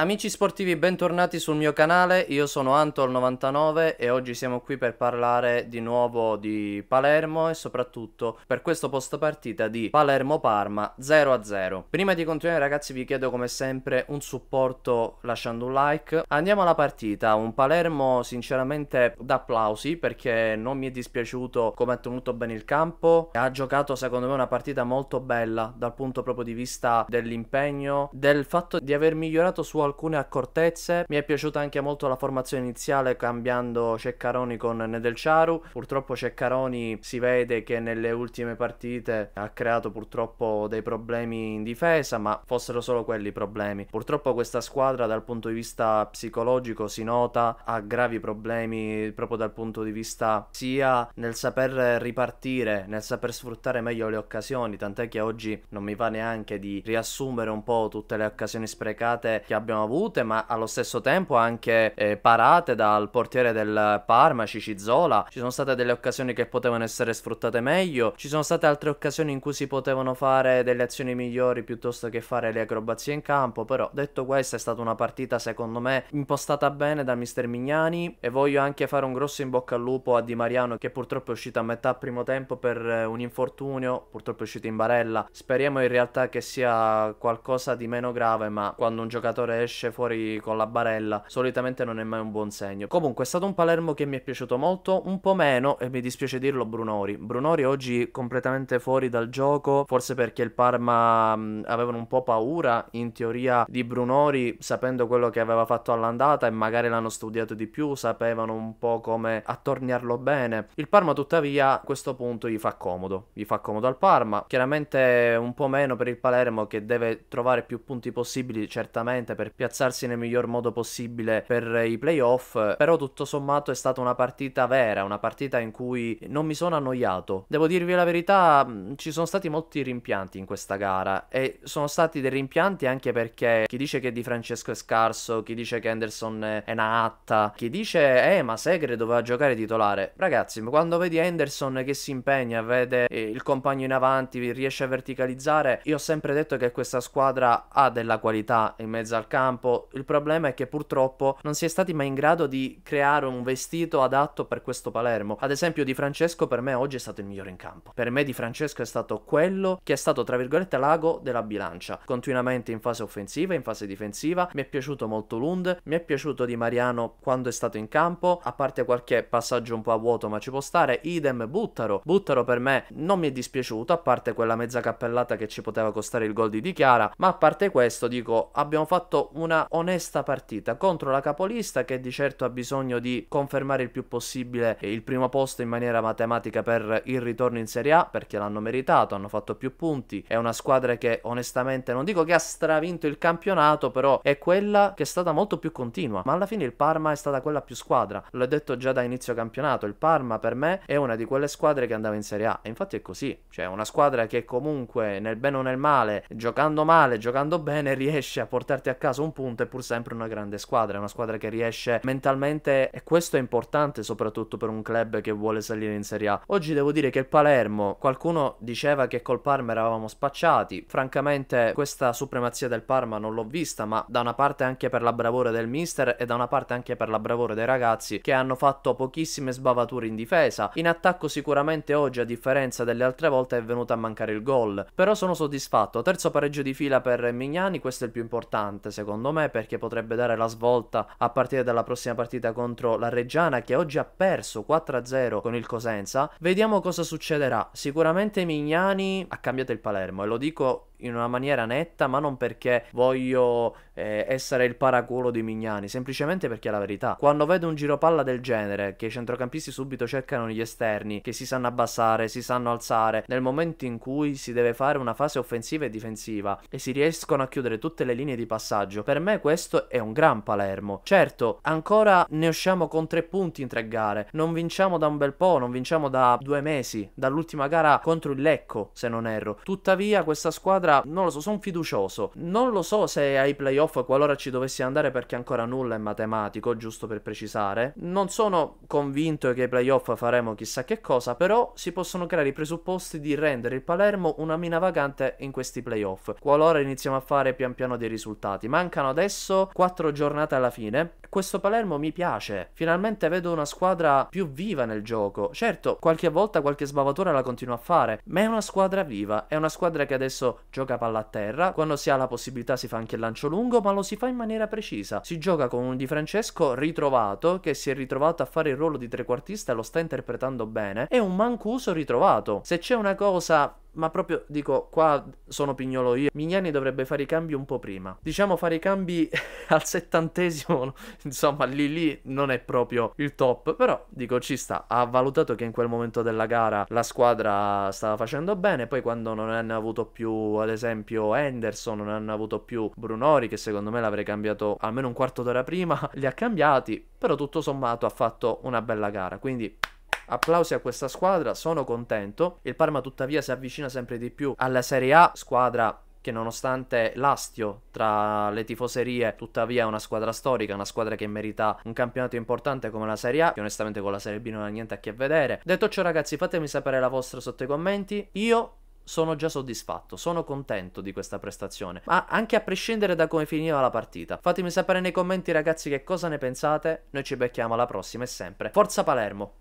Amici sportivi, bentornati sul mio canale, io sono antol 99 e oggi siamo qui per parlare di nuovo di Palermo e soprattutto per questo post partita di Palermo-Parma 0-0. Prima di continuare ragazzi vi chiedo come sempre un supporto lasciando un like. Andiamo alla partita, un Palermo sinceramente d'applausi perché non mi è dispiaciuto come ha tenuto bene il campo, ha giocato secondo me una partita molto bella dal punto proprio di vista dell'impegno, del fatto di aver migliorato suo alcune accortezze. Mi è piaciuta anche molto la formazione iniziale cambiando Ceccaroni con Nedelciaru. Purtroppo Ceccaroni si vede che nelle ultime partite ha creato purtroppo dei problemi in difesa, ma fossero solo quelli i problemi. Purtroppo questa squadra dal punto di vista psicologico si nota ha gravi problemi proprio dal punto di vista sia nel saper ripartire, nel saper sfruttare meglio le occasioni, tant'è che oggi non mi va neanche di riassumere un po' tutte le occasioni sprecate che abbiamo abbiano avute, ma allo stesso tempo anche eh, parate dal portiere del Parma, Cicizola. Ci sono state delle occasioni che potevano essere sfruttate meglio, ci sono state altre occasioni in cui si potevano fare delle azioni migliori piuttosto che fare le acrobazie in campo, però detto questo è stata una partita secondo me impostata bene da mister Mignani e voglio anche fare un grosso in bocca al lupo a Di Mariano che purtroppo è uscito a metà primo tempo per eh, un infortunio, purtroppo è uscito in barella. Speriamo in realtà che sia qualcosa di meno grave, ma quando un giocatore esce esce fuori con la barella, solitamente non è mai un buon segno. Comunque è stato un Palermo che mi è piaciuto molto, un po' meno e mi dispiace dirlo Brunori. Brunori oggi completamente fuori dal gioco, forse perché il Parma mh, mm, avevano un po' paura in teoria di Brunori, sapendo quello che aveva fatto all'andata e magari l'hanno studiato di più, sapevano un po' come attorniarlo bene. Il Parma tuttavia a questo punto gli fa comodo, gli fa comodo al Parma, chiaramente un po' meno per il Palermo che deve trovare più punti possibili certamente per piazzarsi nel miglior modo possibile per i playoff, però tutto sommato è stata una partita vera, una partita in cui non mi sono annoiato. Devo dirvi la verità, mm, ci sono stati molti rimpianti in questa gara e sono stati dei rimpianti anche perché chi dice che Di Francesco è scarso, chi dice che Anderson è una atta, chi dice eh ma Segre doveva giocare titolare. Ragazzi, quando vedi Anderson che si impegna, vede eh, il compagno in avanti, riesce a verticalizzare, io ho sempre detto che questa squadra ha della qualità in mezzo al campo campo. Il problema è che purtroppo non si è stati mai in grado di creare un vestito adatto per questo Palermo. Ad esempio, Di Francesco per me oggi è stato il migliore in campo. Per me Di Francesco è stato quello che è stato, tra virgolette, l'ago della bilancia. Continuamente in fase offensiva, in fase difensiva. Mi è piaciuto molto Lund, mi è piaciuto Di Mariano quando è stato in campo, a parte qualche passaggio un po' a vuoto, ma ci può stare. Idem Buttaro. Buttaro per me non mi è dispiaciuto, a parte quella mezza cappellata che ci poteva costare il gol di Chiara. ma a parte questo dico abbiamo fatto una onesta partita contro la capolista che di certo ha bisogno di confermare il più possibile il primo posto in maniera matematica per il ritorno in Serie A perché l'hanno meritato, hanno fatto più punti, è una squadra che onestamente non dico che ha stravinto il campionato, però è quella che è stata molto più continua, ma alla fine il Parma è stata quella più squadra, l'ho detto già da inizio campionato, il Parma per me è una di quelle squadre che andava in Serie A e infatti è così, cioè una squadra che comunque nel bene o nel male, giocando male, giocando bene riesce a portarti a casa caso un punto, è pur sempre una grande squadra, una squadra che riesce mentalmente, e questo è importante soprattutto per un club che vuole salire in Serie A. Oggi devo dire che il Palermo, qualcuno diceva che col Parma eravamo spacciati, francamente questa supremazia del Parma non l'ho vista, ma da una parte anche per la bravura del mister e da una parte anche per la bravura dei ragazzi che hanno fatto pochissime sbavature in difesa. In attacco sicuramente oggi, a differenza delle altre volte, è venuto a mancare il gol, però sono soddisfatto. Terzo pareggio di fila per Mignani, questo è il più importante secondo secondo me, perché potrebbe dare la svolta a partire dalla prossima partita contro la Reggiana, che oggi ha perso 4-0 con il Cosenza. Vediamo cosa succederà. Sicuramente Mignani ha cambiato il Palermo, e lo dico in una maniera netta, ma non perché voglio eh, essere il paracuolo di Mignani, semplicemente perché è la verità. Quando vedo un giropalla del genere, che i centrocampisti subito cercano gli esterni, che si sanno abbassare, si sanno alzare, nel momento in cui si deve fare una fase offensiva e difensiva e si riescono a chiudere tutte le linee di passaggio, per me questo è un gran Palermo. Certo, ancora ne usciamo con tre punti in tre gare, non vinciamo da un bel po', non vinciamo da due mesi, dall'ultima gara contro il Lecco, se non erro. Tuttavia questa squadra squadra, non lo so, sono fiducioso. Non lo so se ai playoff qualora ci dovessi andare perché ancora nulla è matematico, giusto per precisare. Non sono convinto che ai playoff faremo chissà che cosa, però si possono creare i presupposti di rendere il Palermo una mina vagante in questi playoff, qualora iniziamo a fare pian piano dei risultati. Mancano adesso 4 giornate alla fine. Questo Palermo mi piace, finalmente vedo una squadra più viva nel gioco. Certo, qualche volta qualche sbavatura la continuo a fare, ma è una squadra viva, è una squadra che adesso gioca gioca palla a terra, quando si ha la possibilità si fa anche il lancio lungo, ma lo si fa in maniera precisa. Si gioca con un Di Francesco ritrovato, che si è ritrovato a fare il ruolo di trequartista e lo sta interpretando bene, e un Mancuso ritrovato. Se c'è una cosa ma proprio dico qua sono pignolo io. Mignani dovrebbe fare i cambi un po' prima. Diciamo fare i cambi al settantesimo, insomma lì lì non è proprio il top, però dico ci sta. Ha valutato che in quel momento della gara la squadra stava facendo bene, poi quando non hanno avuto più ad esempio Henderson, non hanno avuto più Brunori che secondo me l'avrei cambiato almeno un quarto d'ora prima, li ha cambiati, però tutto sommato ha fatto una bella gara, quindi Applausi a questa squadra, sono contento. Il Parma tuttavia si avvicina sempre di più alla Serie A, squadra che nonostante l'astio tra le tifoserie, tuttavia è una squadra storica, una squadra che merita un campionato importante come la Serie A, che onestamente con la Serie B non ha niente a che vedere. Detto ciò ragazzi, fatemi sapere la vostra sotto i commenti. Io sono già soddisfatto, sono contento di questa prestazione, ma anche a prescindere da come finiva la partita. Fatemi sapere nei commenti ragazzi che cosa ne pensate, noi ci becchiamo alla prossima e sempre. Forza Palermo!